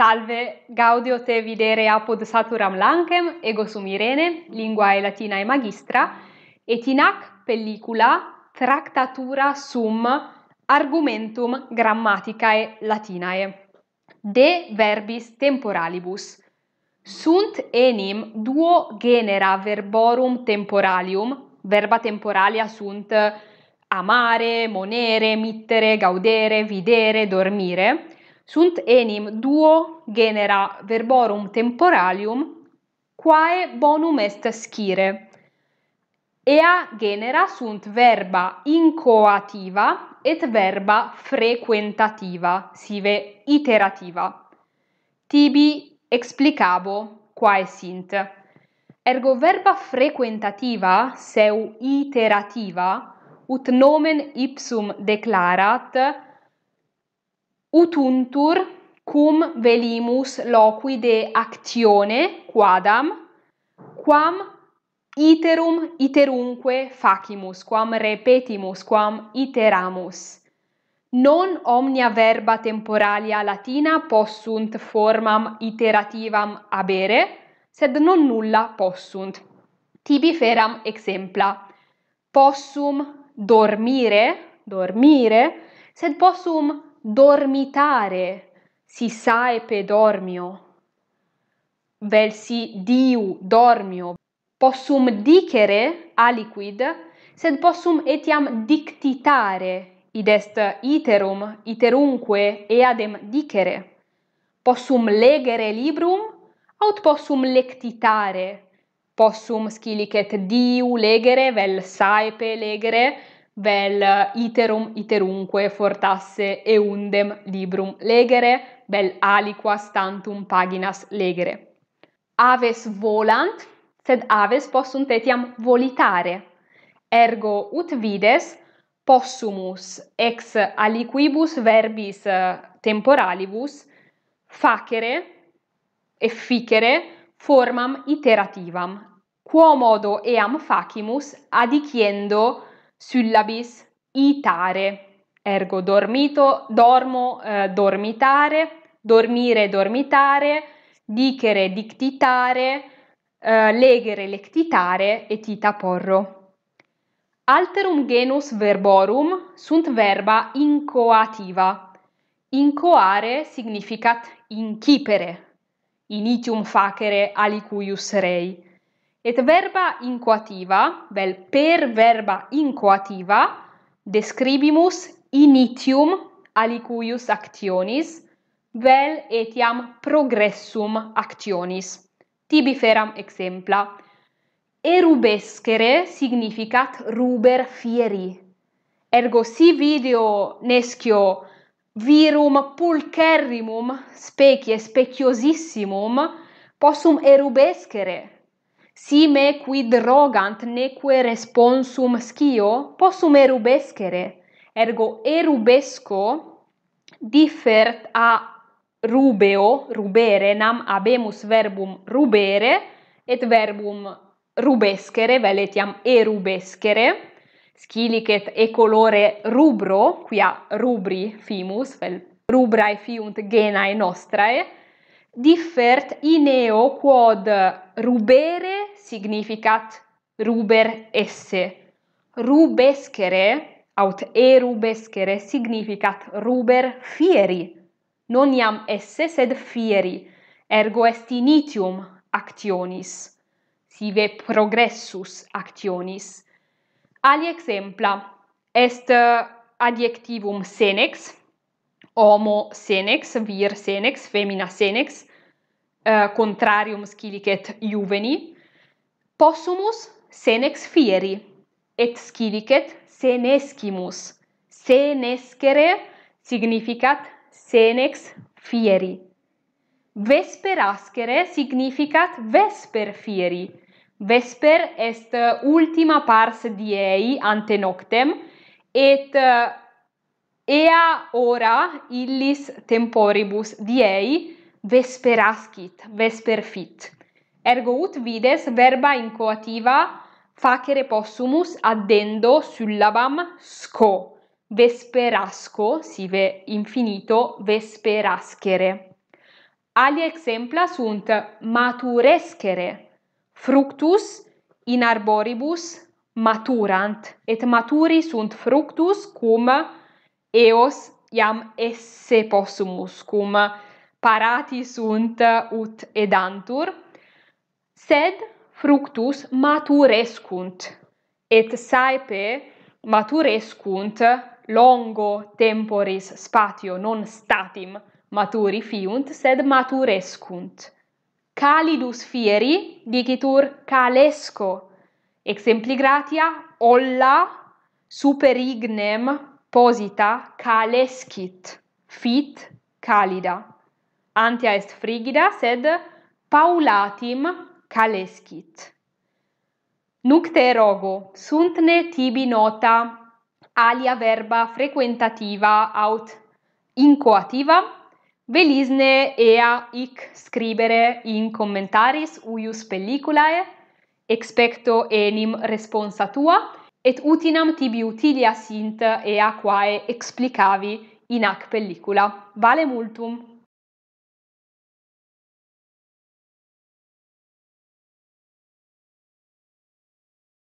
Salve, gaudio te videre apud Saturam Lankem, ego sum Irene, linguae Latinae magistra, et in hac pellicula tractatura sum argumentum grammaticae Latinae de verbis temporalibus. Sunt enim duo genera verborum temporalium, verba temporalia sunt amare, monere, mittere, gaudere, videre, dormire sunt enim duo genera verborum temporalium quae bonum est scire. Ea genera sunt verba incoativa et verba frequentativa, sive iterativa. Tibi explicabo quae sint. Ergo verba frequentativa, seu iterativa, ut nomen ipsum declarat, utuntur cum velimus loqui de actione quadam quam iterum iterumque facimus quam repetimus quam iteramus non omnia verba temporalia latina possunt formam iterativam habere sed non nulla possunt tibi feram exempla possum dormire dormire sed possum dormitare si sae pe dormio vel si diu dormio possum dicere aliquid sed possum etiam dictitare id est iterum iterumque eadem dicere possum legere librum aut possum lectitare possum scilicet diu legere vel saepe legere vel iterum iterumque fortasse eundem librum legere, vel aliquas tantum paginas legere. Aves volant, sed aves possunt etiam volitare. Ergo, ut vides, possumus ex aliquibus verbis eh, temporalibus facere, efficere, formam iterativam. Quo modo eam facimus, adiciendo syllabis itare ergo dormito dormo eh, dormitare dormire dormitare dicere dictitare eh, legere lectitare et ita porro alterum genus verborum sunt verba incoativa incoare significat incipere initium facere alicuius rei Et verba incoativa, vel per verba incoativa, describimus initium alicuius actionis, vel etiam progressum actionis. Tibi feram exempla. Erubescere significat ruber fieri. Ergo si video nescio virum pulcherrimum specie speciosissimum possum erubescere Si me quid rogant neque responsum scio, possum erubescere. Ergo erubesco differt a rubeo, rubere, nam abemus verbum rubere, et verbum rubescere, vel etiam erubescere, scilicet e colore rubro, quia rubri fimus, vel rubrae fiunt genae nostrae, differt in eo quod rubere significat ruber esse rubescere aut erubescere significat ruber fieri non iam esse sed fieri ergo est initium actionis sive progressus actionis alia exempla est adjectivum senex homo senex vir senex femina senex uh, contrarium scilicet juveni possumus senex fieri et scilicet senescimus senescere significat senex fieri vesperascere significat vesper fieri vesper est ultima pars diei ante noctem et uh, ea ora illis temporibus diei vesperascit vesper fit ergo ut vides verba in coativa facere possumus addendo syllabam sco vesperasco sive infinito vesperascere. alia exempla sunt maturescere. fructus in arboribus maturant et maturi sunt fructus cum eos iam esse possumus cum parati sunt ut edantur sed fructus maturescunt et saepe maturescunt longo temporis spatio non statim maturi fiunt sed maturescunt calidus fieri dicitur calesco exempli gratia olla super ignem posita calescit, fit calida. Antia est frigida, sed paulatim calescit. Nuc te rogo, sunt ne tibi nota alia verba frequentativa aut incoativa? Velisne ea ic scribere in commentaris uius pelliculae, expecto enim responsa tua, et utinam tibi utilia sint ea quae explicavi in hac pellicula vale multum